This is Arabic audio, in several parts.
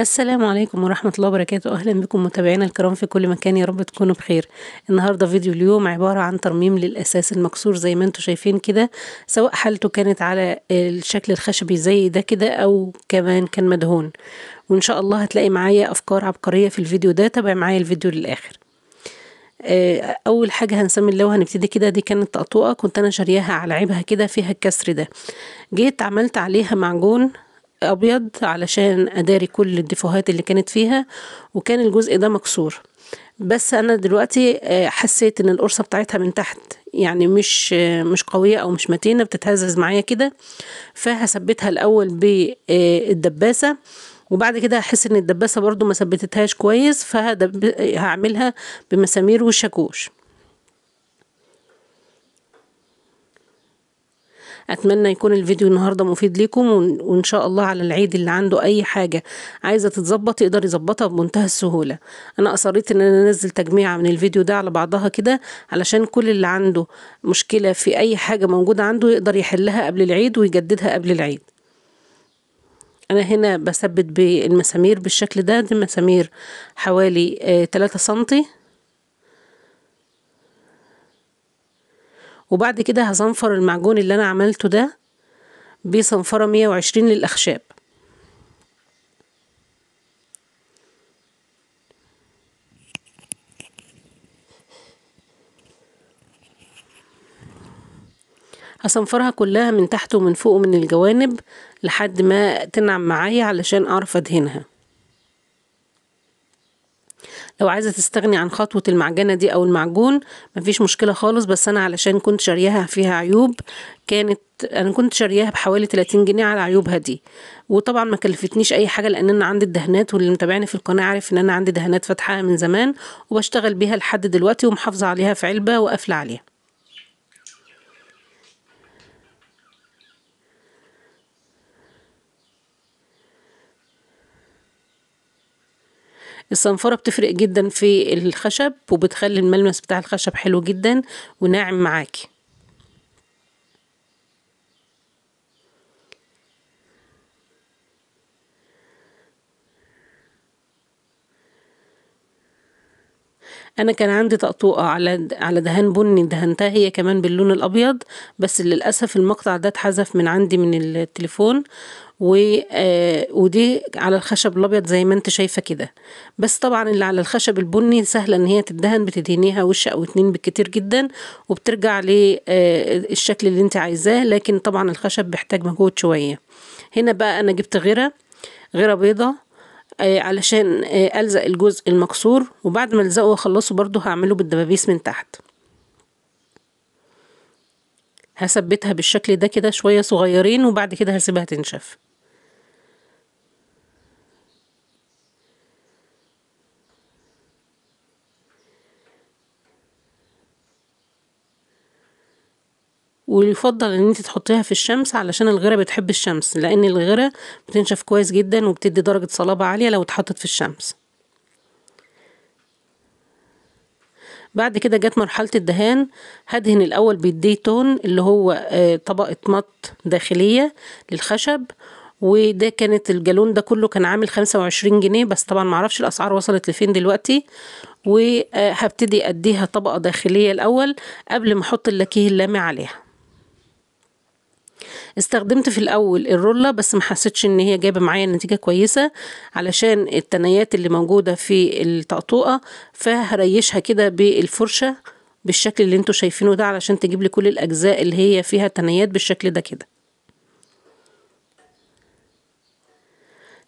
السلام عليكم ورحمة الله وبركاته أهلا بكم متابعينا الكرام في كل مكان يا رب تكونوا بخير النهاردة فيديو اليوم عبارة عن ترميم للأساس المكسور زي ما انتم شايفين كده سواء حالته كانت على الشكل الخشبي زي ده كده أو كمان كان مدهون وإن شاء الله هتلاقي معايا أفكار عبقرية في الفيديو ده تابع معايا الفيديو للآخر آه، اول حاجه هنسمي اللوحه هنبتدي كده دي كانت تقطوقه كنت انا شارياها على عيبها كده فيها الكسر ده جيت عملت عليها معجون أبيض علشان أداري كل الديفوهات اللي كانت فيها وكان الجزء ده مكسور بس أنا دلوقتي آه، حسيت إن القرصة بتاعتها من تحت يعني مش آه، مش قوية أو مش متينة بتتهزز معايا كده فهثبتها الأول بالدباسة آه، وبعد كده هحس ان الدباسه برضو ما ثبتتهاش كويس فهعملها بمسامير وشاكوش اتمنى يكون الفيديو النهارده مفيد ليكم وان شاء الله على العيد اللي عنده اي حاجه عايزه تتظبط يقدر يظبطها بمنتهى السهوله انا اصريت ان انا انزل تجميعه من الفيديو ده على بعضها كده علشان كل اللي عنده مشكله في اي حاجه موجوده عنده يقدر يحلها قبل العيد ويجددها قبل العيد انا هنا بثبت بالمسامير بالشكل ده دي مسامير حوالي 3 آه، سنتي وبعد كده هصنفر المعجون اللي انا عملته ده بصنفرة مية للأخشاب هصنفرها كلها من تحت ومن فوق ومن الجوانب لحد ما تنعم معايا علشان اعرف ادهنها لو عايزه تستغني عن خطوه المعجنه دي او المعجون مفيش مشكله خالص بس انا علشان كنت شارياها فيها عيوب كانت انا كنت شارياها بحوالي 30 جنيه على عيوبها دي وطبعا ما كلفتنيش اي حاجه لان انا عندي الدهانات واللي متابعني في القناه عارف ان انا عندي دهانات فاتحاها من زمان وبشتغل بيها لحد دلوقتي ومحافظه عليها في علبه وقافله عليها الصنفرة بتفرق جدا في الخشب وبتخلي الملمس بتاع الخشب حلو جدا وناعم معاكي انا كان عندي طقطوقه على على دهان بني دهنتها هي كمان باللون الابيض بس للاسف المقطع ده اتحذف من عندي من التليفون و آه ودي على الخشب الابيض زي ما انت شايفه كده بس طبعا اللي على الخشب البني سهله ان هي تدهن بتدهنيها وش او اتنين بالكتير جدا وبترجع للشكل آه اللي انت عايزاه لكن طبعا الخشب بيحتاج مجهود شويه هنا بقى انا جبت غيره غيره بيضه آه، علشان آه، ألزق الجزء المكسور وبعد ما ألزقه وأخلصه برضو هعمله بالدبابيس من تحت هثبتها بالشكل ده كده شوية صغيرين وبعد كده هسيبها تنشف ويفضل ان انت تحطيها في الشمس علشان الغيره بتحب الشمس لان الغيره بتنشف كويس جدا وبتدي درجه صلابه عاليه لو اتحطت في الشمس بعد كده جت مرحله الدهان هدهن الاول بالدي تون اللي هو آه، طبقه مط داخليه للخشب وده كانت الجالون ده كله كان عامل خمسة وعشرين جنيه بس طبعا معرفش الاسعار وصلت لفين دلوقتي وهبتدي اديها طبقه داخليه الاول قبل ما احط اللاكيه اللامع عليها استخدمت في الاول الروله بس ما حسيتش ان هي جايبه معايا نتيجه كويسه علشان التنايات اللي موجوده في الطقطوقه فهريشها كده بالفرشه بالشكل اللي انتوا شايفينه ده علشان تجيب لي كل الاجزاء اللي هي فيها تنايات بالشكل ده كده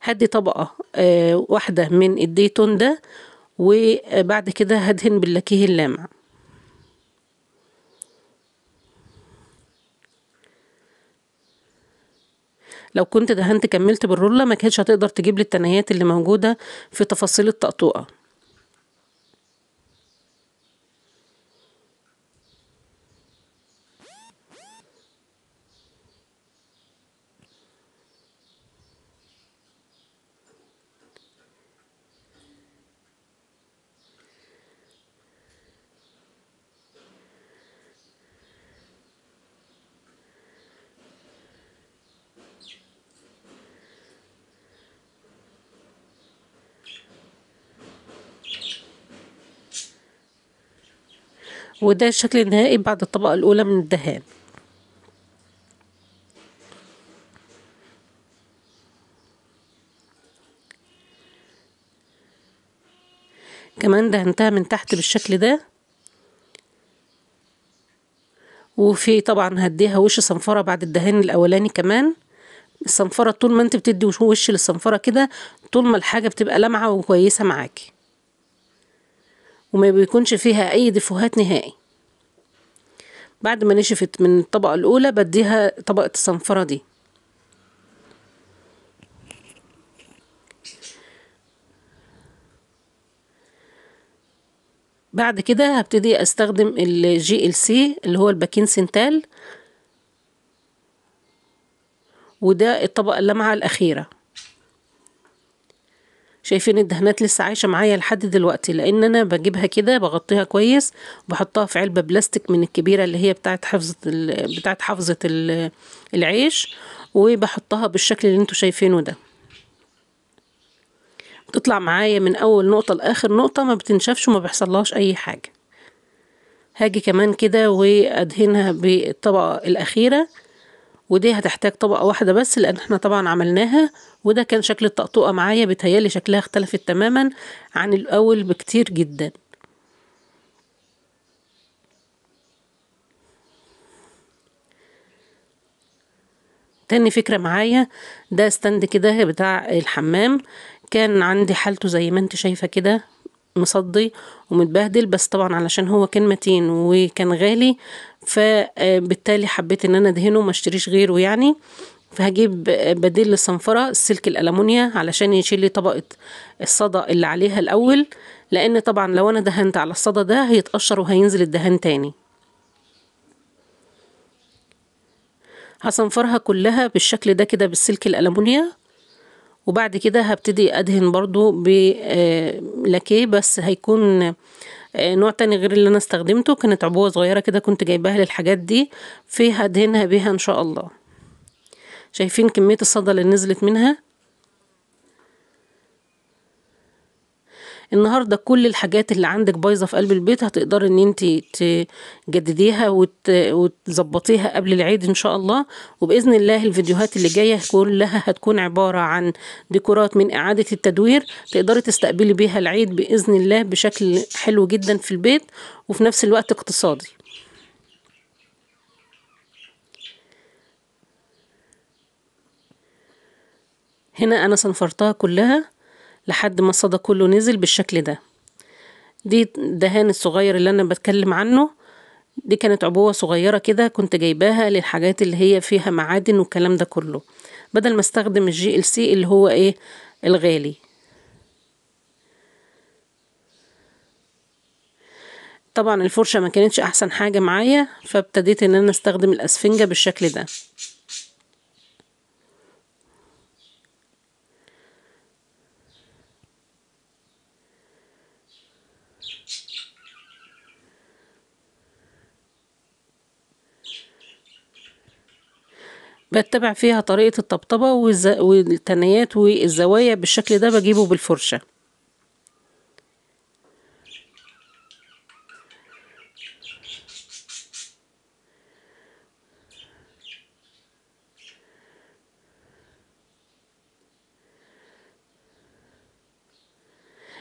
هدي طبقة آه، واحدة من الديتون ده وبعد كده هدهن باللاكيه اللامع لو كنت دهنت كملت بالرولة ما كانتش هتقدر تجيب لي التناهيات اللي موجودة في تفاصيل الطقطوقة وده الشكل النهائي بعد الطبقة الأولى من الدهان كمان دهنتها من تحت بالشكل ده وفي طبعا هديها وش صنفرة بعد الدهان الأولاني كمان الصنفرة طول ما انت بتدي وش للصنفرة كده طول ما الحاجة بتبقى لامعة وكويسة معاكي وما بيكونش فيها أي ديفوهات نهائي بعد ما نشفت من الطبقة الأولى بديها طبقة الصنفرة دي بعد كده هبتدي استخدم الجي ال سي اللي هو الباكين سنتال وده الطبقة اللمعة الأخيرة شايفين الدهانات لسه عايشة معايا لحد دلوقتي لأن أنا بجيبها كده بغطيها كويس بحطها في علبة بلاستيك من الكبيرة اللي هي بتاعت حفظة بتاعت حفظة العيش وبحطها بالشكل اللي انتوا شايفينه ده بتطلع معايا من أول نقطة لآخر نقطة ما بتنشفش وما بيحصلهاش أي حاجة هاجي كمان كده وأدهنها بالطبقة الأخيرة ودي هتحتاج طبقة واحدة بس لأن احنا طبعا عملناها وده كان شكل الطقطقة معايا بيتهيالي شكلها اختلفت تماما عن الأول بكتير جدا تاني فكرة معايا ده ستاند كده بتاع الحمام كان عندي حالته زي ما انت شايفة كده مصدي ومتبهدل بس طبعا علشان هو كان متين وكان غالي فبالتالي حبيت ان انا ادهنه ما اشتريش غيره يعني فهجيب بديل للصنفرة السلك الألمونيا علشان يشيل لي طبقة الصدى اللي عليها الأول لأن طبعا لو أنا دهنت على الصدى ده هيتقشر وهينزل الدهان تاني هصنفرها كلها بالشكل ده كده بالسلك الألمونيا وبعد كده هبتدي ادهن برضو بلاكيه آه، بس هيكون آه، نوع تاني غير اللي انا استخدمته كانت عبوة صغيرة كده كنت جايباها للحاجات دي فيها هدهنها بيها ان شاء الله شايفين كمية الصدى اللي نزلت منها النهارده كل الحاجات اللي عندك بايظه في قلب البيت هتقدري ان انت تجدديها وتظبطيها قبل العيد ان شاء الله وباذن الله الفيديوهات اللي جايه كلها هتكون عباره عن ديكورات من اعاده التدوير تقدري تستقبلي بيها العيد باذن الله بشكل حلو جدا في البيت وفي نفس الوقت اقتصادي هنا انا صنفرتها كلها لحد ما الصدى كله نزل بالشكل ده دي الدهان الصغير اللي انا بتكلم عنه دي كانت عبوة صغيرة كده كنت جايباها للحاجات اللي هي فيها معادن والكلام ده كله بدل ما استخدم الجي ال سي اللي هو ايه الغالي طبعا الفرشة ما كانتش احسن حاجة معايا فابتديت ان انا استخدم الاسفنجة بالشكل ده بتبع فيها طريقة الطبطبة والتنيات والزوايا بالشكل ده بجيبه بالفرشة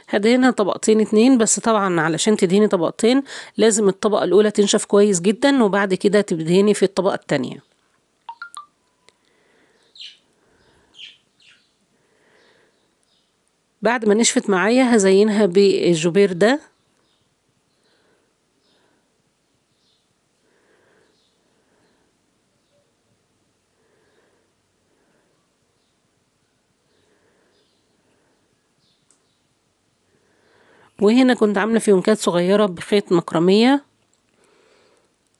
هدهنها طبقتين اتنين بس طبعا علشان تدهني طبقتين لازم الطبقة الأولى تنشف كويس جدا وبعد كده تدهني في الطبقة التانية بعد ما نشفت معايا هزينها بالجبير ده وهنا كنت عاملة فيونكات صغيرة بخيط مكرمية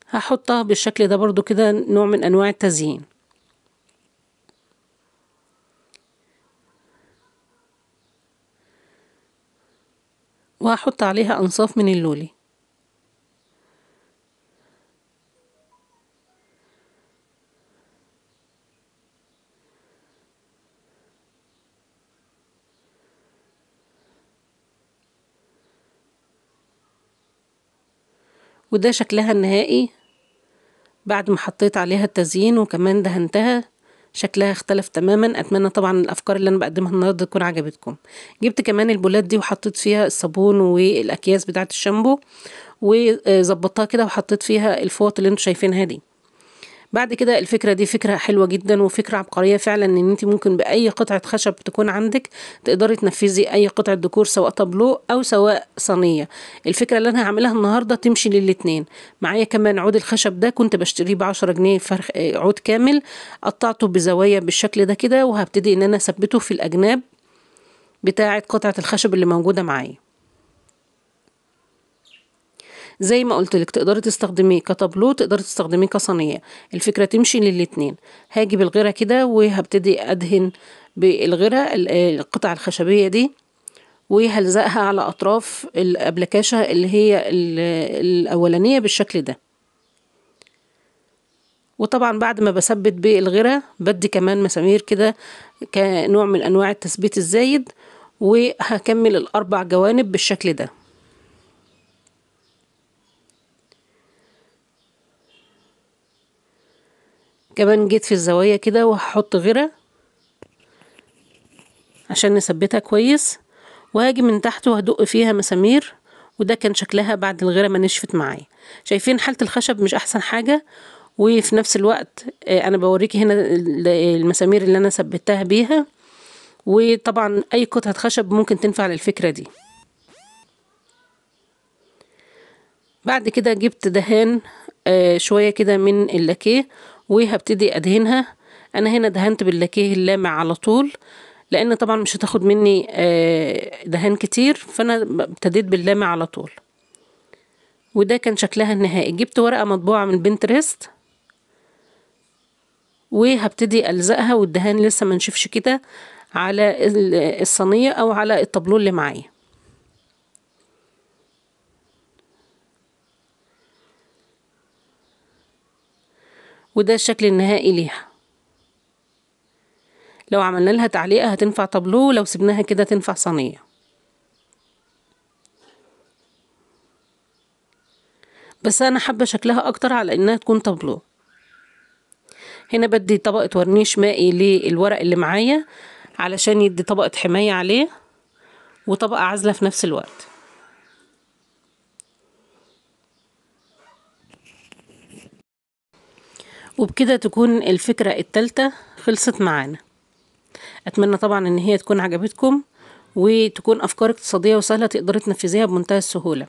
هحطها بالشكل ده برضو كده نوع من انواع التزيين وهحط عليها أنصاف من اللولي وده شكلها النهائي بعد ما حطيت عليها التزيين وكمان دهنتها شكلها اختلف تماما اتمنى طبعا الافكار اللي انا بقدمها النهارده تكون عجبتكم جبت كمان البولات دي وحطيت فيها الصابون والاكياس بتاعه الشامبو وظبطتها كده وحطيت فيها الفوط اللي انتوا شايفينها دي بعد كده الفكرة دي فكرة حلوة جدا وفكرة عبقرية فعلا ان انت ممكن بأي قطعة خشب تكون عندك تقدري تنفذي اي قطعة ديكور سواء طابلو او سواء صينية الفكرة اللي انا هعملها النهاردة تمشي للاتنين معايا كمان عود الخشب ده كنت بشتريه بعشرة جنيه فرخ آه، عود كامل قطعته بزوايا بالشكل ده كده وهبتدي ان انا اثبته في الاجناب بتاعة قطعة الخشب اللي موجودة معايا زي ما قلت لك تقدري تستخدميه كطابلو تقدري تستخدميه كصينيه الفكره تمشي للاتنين هاجي بالغيره كده وهبتدي ادهن بالغيره القطع الخشبيه دي وهلزقها على اطراف الابلكاشه اللي هي الاولانيه بالشكل ده وطبعا بعد ما بثبت بالغيره بدي كمان مسامير كده كنوع من انواع التثبيت الزايد وهكمل الاربع جوانب بالشكل ده كمان جيت في الزوايا كده وهحط غيرة عشان نثبتها كويس وهاجي من تحت وهدق فيها مسامير وده كان شكلها بعد الغيره ما نشفت معايا شايفين حاله الخشب مش احسن حاجه وفي نفس الوقت آه، انا بوريكي هنا المسامير اللي انا ثبتها بيها وطبعا اي قطعه خشب ممكن تنفع للفكره دي بعد كده جبت دهان آه، شويه كده من اللاكيه وهبتدي أدهنها أنا هنا دهنت باللاكيه اللامع على طول لأن طبعا مش هتاخد مني آه، دهان كتير فأنا ابتديت باللامع على طول وده كان شكلها النهائي جبت ورقة مطبوعة من بنترست وهبتدي ألزقها والدهان لسه ما نشوفش كده على الصينية أو على الطابلون اللي معايا وده الشكل النهائي ليها لو عملنا لها تعليقة هتنفع طابلو لو سبناها كده تنفع صينية بس انا حابة شكلها اكتر على انها تكون طابلو هنا بدي طبقة ورنيش مائي للورق اللي معايا علشان يدي طبقة حماية عليه وطبقة عازلة في نفس الوقت وبكده تكون الفكرة التالتة خلصت معانا أتمنى طبعا إن هي تكون عجبتكم وتكون أفكار اقتصادية وسهلة تقدري تنفذيها بمنتهى السهولة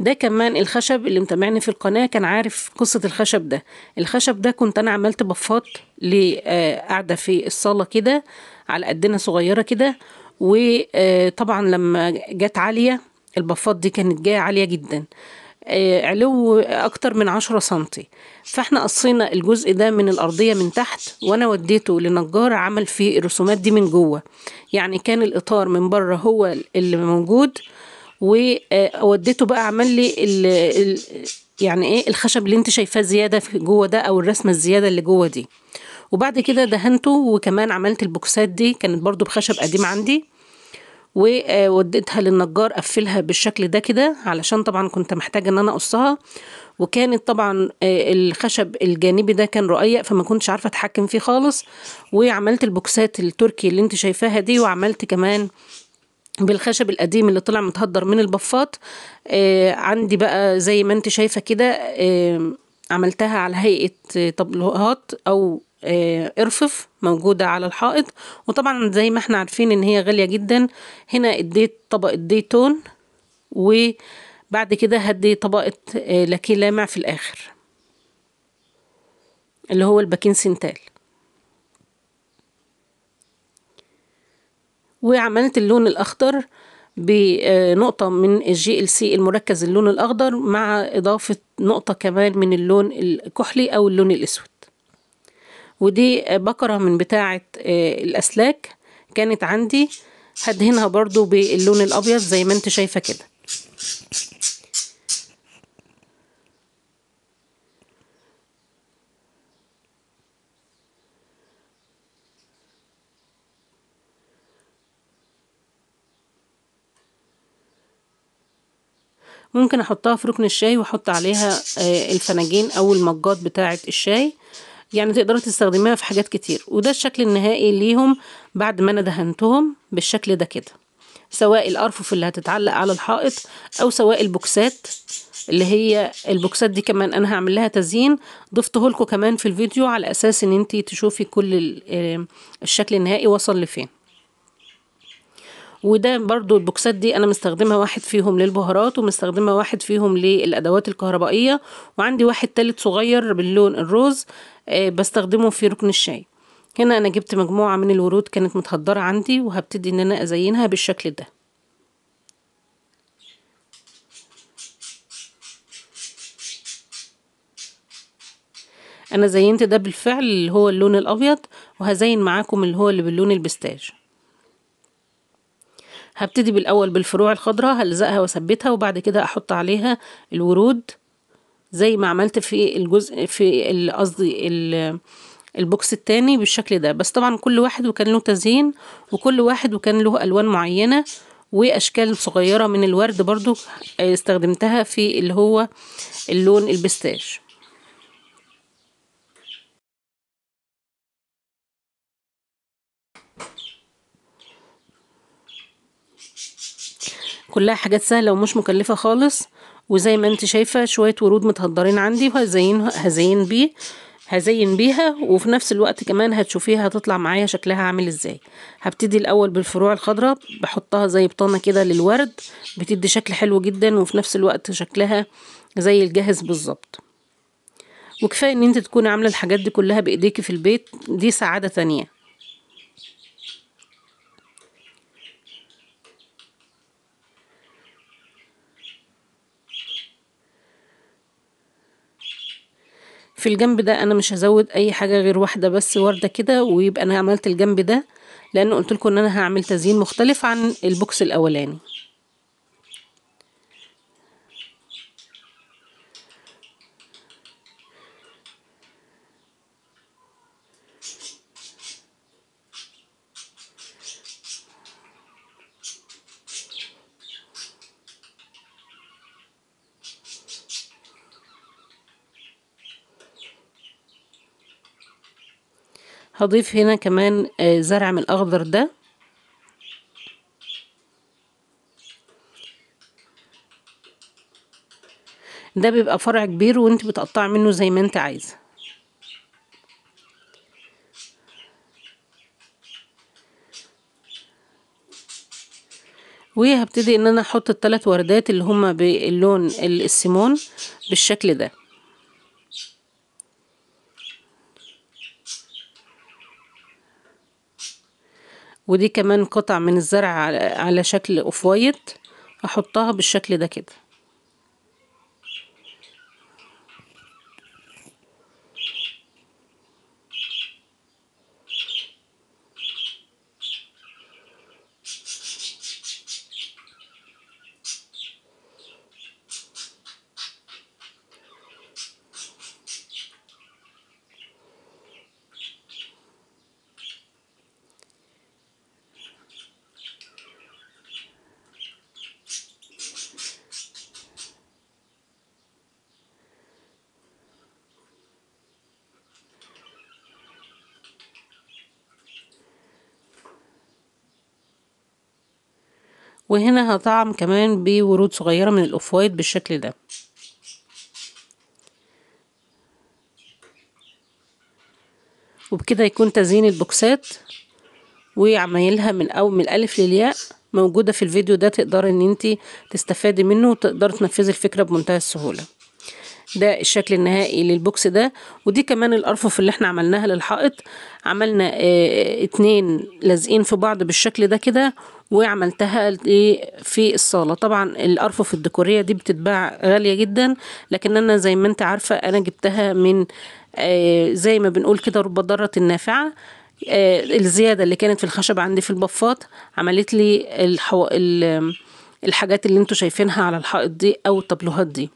ده كمان الخشب اللي متابعني في القناة كان عارف قصة الخشب ده الخشب ده كنت أنا عملت بفات لقعدة في الصالة كده على قدنا صغيرة كده وطبعا لما جت عالية البفات دي كانت جاية عالية جدا آه، علو أكتر من عشرة سنتي فاحنا قصينا الجزء ده من الأرضية من تحت وأنا وديته لنجار عمل فيه الرسومات دي من جوه يعني كان الإطار من بره هو اللي موجود ووديته آه، بقى عمل لي ال الـ يعني ايه الخشب اللي انت شايفاه زياده في جوه ده او الرسمه الزياده اللي جوه دي وبعد كده دهنته وكمان عملت البوكسات دي كانت برضو بخشب قديم عندي ووديتها للنجار قفلها بالشكل ده كده علشان طبعا كنت محتاجة ان انا اقصها وكانت طبعا آه، الخشب الجانبي ده كان رقيق فما كنتش عارفة اتحكم فيه خالص وعملت البوكسات التركي اللي انت شايفاها دي وعملت كمان بالخشب القديم اللي طلع متهدر من البفات آه عندي بقى زي ما انت شايفة كده آه عملتها على هيئة آه، طبلوهات او آه، ارفف موجودة على الحائط وطبعا زي ما احنا عارفين ان هي غالية جدا هنا اديت طبقة ديتون وبعد كده هدي طبقة آه، لكي لامع في الاخر اللي هو الباكين سنتال وعملت اللون الاخضر بنقطة آه، من الجي ال سي المركز اللون الأخضر مع إضافة نقطة كمان من اللون الكحلي أو اللون الأسود ودي بكرة من بتاعة آه، الأسلاك كانت عندي هدهنها برضو باللون الأبيض زي ما انت شايفة كده ممكن احطها في ركن الشاي واحط عليها آه، الفناجين او المجات بتاعه الشاي يعني تقدروا تستخدميها في حاجات كتير وده الشكل النهائي ليهم بعد ما انا دهنتهم بالشكل ده كده سواء الارفف اللي هتتعلق على الحائط او سواء البوكسات اللي هي البوكسات دي كمان انا هعمل لها تزيين ضفته لكم كمان في الفيديو على اساس ان انتي تشوفي كل الشكل النهائي وصل لفين وده برضو البوكسات دي انا مستخدمها واحد فيهم للبهارات ومستخدمه واحد فيهم للادوات الكهربائيه وعندي واحد تالت صغير باللون الروز آه، بستخدمه في ركن الشاي هنا انا جبت مجموعه من الورود كانت متهدره عندي وهبتدي ان انا ازينها بالشكل ده انا زينت ده بالفعل اللي هو اللون الابيض وهزين معاكم اللي هو اللي باللون البستاج هبتدي بالأول بالفروع الخضراء هلزقها وأثبتها وبعد كده أحط عليها الورود زي ما عملت في الجزء في قصدي البوكس التاني بالشكل ده بس طبعا كل واحد وكان له تزيين وكل واحد وكان له ألوان معينة وأشكال صغيرة من الورد برضو آه، استخدمتها في اللي هو اللون البستاش كلها حاجات سهلة ومش مكلفة خالص وزي ما انت شايفة شوية ورود متهدرين عندي وهزين هزين بيه هزين بيها وفي نفس الوقت كمان هتشوفيها هتطلع معايا شكلها عامل ازاي هبتدي الاول بالفروع الخضراء بحطها زي بطانه كده للورد بتدي شكل حلو جدا وفي نفس الوقت شكلها زي الجاهز بالظبط وكفايه ان انت تكوني عامله الحاجات دي كلها بايديكي في البيت دي سعاده تانية في الجنب ده انا مش هزود اي حاجة غير واحدة بس وردة كده ويبقى انا عملت الجنب ده لان قلت لكم ان انا هعمل تزيين مختلف عن البوكس الاولاني هضيف هنا كمان آه، زرع من الأخضر ده ده بيبقى فرع كبير وانت بتقطع منه زي ما انت عايزه وهبتدي ان انا احط الثلاث وردات اللي هما باللون السيمون بالشكل ده ودي كمان قطع من الزرع على شكل اوف وايت احطها بالشكل ده كده وهنا هطعم كمان بورود صغيرة من الأوف وايت بالشكل ده وبكده يكون تزيين البوكسات وعمايلها من أول من الألف للياء موجودة في الفيديو ده تقدر ان انت تستفادي منه وتقدر تنفذي الفكرة بمنتهى السهولة ده الشكل النهائي للبوكس ده ودي كمان الارفف اللي احنا عملناها للحائط عملنا آه، اتنين لازقين في بعض بالشكل ده كده وعملتها في الصالة طبعا الأرفف الديكورية دي بتتباع غالية جدا لكن أنا زي ما انت عارفة أنا جبتها من آه، زي ما بنقول كده رب ضارة النافعة آه، الزيادة اللي كانت في الخشب عندي في البفات عملت لي الحو... الحاجات اللي انتوا شايفينها على الحائط دي أو التابلوهات دي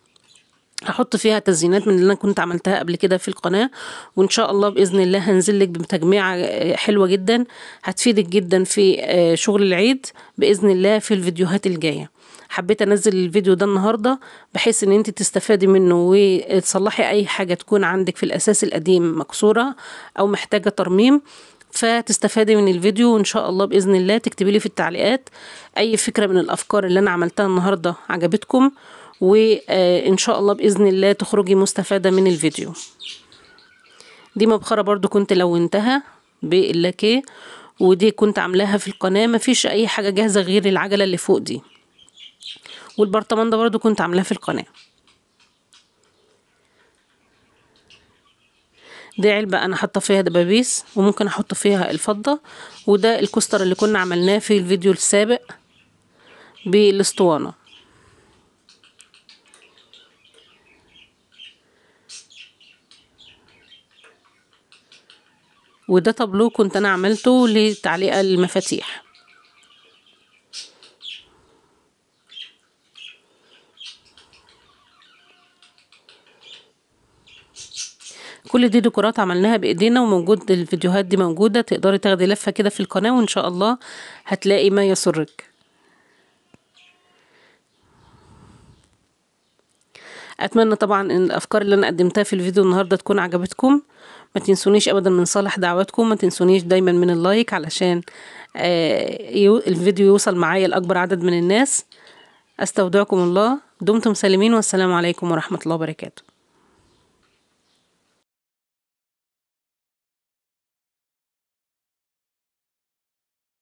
هحط فيها تزيينات من اللي انا كنت عملتها قبل كده في القناه وان شاء الله باذن الله هنزل لك بتجميعه آه، حلوه جدا هتفيدك جدا في آه، شغل العيد باذن الله في الفيديوهات الجايه حبيت انزل الفيديو ده النهارده بحيث ان انت تستفادي منه وتصلحي اي حاجه تكون عندك في الاساس القديم مكسوره او محتاجه ترميم فتستفادي من الفيديو وان شاء الله باذن الله تكتبي لي في التعليقات اي فكره من الافكار اللي انا عملتها النهارده عجبتكم وإن شاء الله بإذن الله تخرجي مستفادة من الفيديو دي مبخرة برضو كنت لونتها باللاكيه ودي كنت عاملاها في القناة مفيش أي حاجة جاهزة غير العجلة اللي فوق دي والبرطمان ده برضو كنت عاملاه في القناة دي علبة أنا حاطة فيها دبابيس وممكن أحط فيها الفضة وده الكوستر اللي كنا عملناه في الفيديو السابق بالاسطوانة وده طابلو كنت انا عملته لتعليق المفاتيح كل دي ديكورات عملناها بايدينا وموجود الفيديوهات دي موجوده تقدري تاخدي لفه كده في القناه وان شاء الله هتلاقي ما يسرك اتمنى طبعا ان الافكار اللي انا قدمتها في الفيديو النهارده تكون عجبتكم ما تنسونيش ابدا من صالح دعواتكم ما تنسونيش دايما من اللايك علشان آه، الفيديو يوصل معايا لاكبر عدد من الناس استودعكم الله دمتم سالمين والسلام عليكم ورحمه الله وبركاته